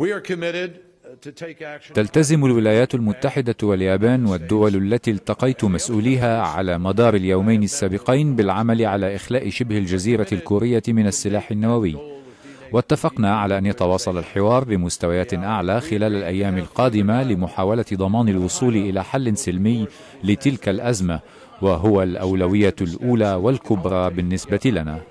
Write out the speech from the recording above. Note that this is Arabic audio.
Uh, تلتزم الولايات المتحدة واليابان والدول التي التقيت مسؤوليها على مدار اليومين السابقين بالعمل على إخلاء شبه الجزيرة الكورية من السلاح النووي واتفقنا على أن يتواصل الحوار بمستويات أعلى خلال الأيام القادمة لمحاولة ضمان الوصول إلى حل سلمي لتلك الأزمة وهو الأولوية الأولى والكبرى بالنسبة لنا